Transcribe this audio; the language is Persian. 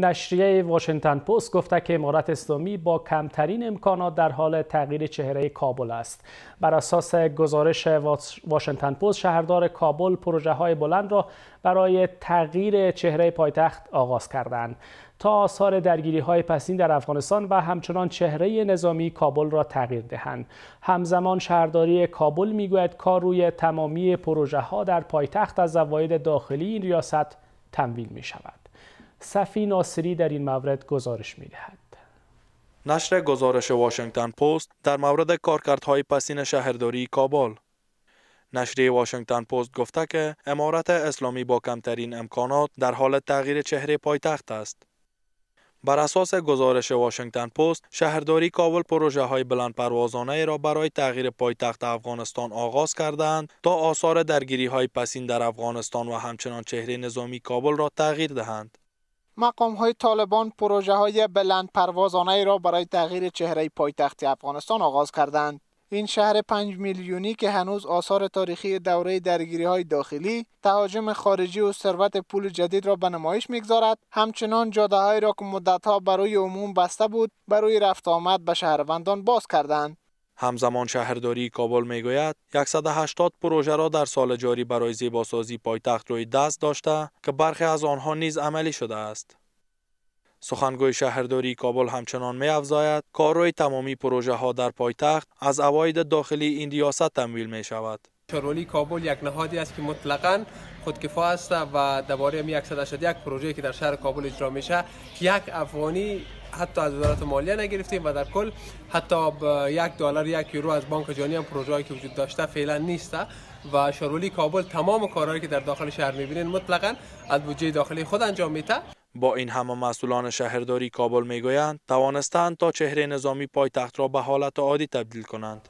نشریه واشنگتن پست گفته که امارت اسلامی با کمترین امکانات در حال تغییر چهره کابل است بر اساس گزارش واشنگتن پست شهردار کابل پروژه های بلند را برای تغییر چهره پایتخت آغاز کردند تا آثار درگیری های پسین در افغانستان و همچنان چهره نظامی کابل را تغییر دهند همزمان شهرداری کابل میگوید کار روی تمامی پروژه ها در پایتخت از زواید داخلی این ریاست تمویل می شود صفی ناصری در این مورد گزارش دهد. نشر گزارش واشنگتن پست در مورد کارکردهای پسین شهرداری کابل نشریه واشنگتن پست گفته که امارت اسلامی با کمترین امکانات در حال تغییر چهره پایتخت است. بر اساس گزارش واشنگتن پست، شهرداری کابل پروژه های بلند پروازانه را برای تغییر پایتخت افغانستان آغاز کردند تا آثار درگیری های پسین در افغانستان و همچنان چهره نظامی کابل را تغییر دهند. مقام های طالبان پروژه های بلند پروازانه را برای تغییر چهره پایتخت افغانستان آغاز کردند. این شهر پنج میلیونی که هنوز آثار تاریخی دوره درگیری های داخلی، تهاجم خارجی و ثروت پول جدید را به نمایش میگذارد، همچنان جاده را که مدتها برای عموم بسته بود، برای رفت آمد به شهروندان باز کردند. همزمان شهرداری کابل میگوید 180 پروژه را در سال جاری برای زیباسازی پایتخت روی دست داشته که برخی از آنها نیز عملی شده است سخنگوی شهرداری کابل همچنان می افزاید روی تمامی پروژه ها در پایتخت از اواید داخلی این ریاست تمویل می شود شرولی کابل یک نهادی است که مطلقا خودکفا است و درباره می 181 پروژه که در شهر کابل اجرا میشه که یک افغانی حتی از وزارت مالیه نگرفتیم و در کل حتی یک دلار یک یورو از بانک جهانی هم پروژه‌ای که وجود داشته فعلا نیست و شارولی کابل تمام کارهایی که در داخل شهر می‌بینید مطلقا از بودجه داخلی خود انجام میده با این همه مسئولان شهرداری کابل میگویند توانستند تا چهره نظامی پایتخت را به حالت عادی تبدیل کنند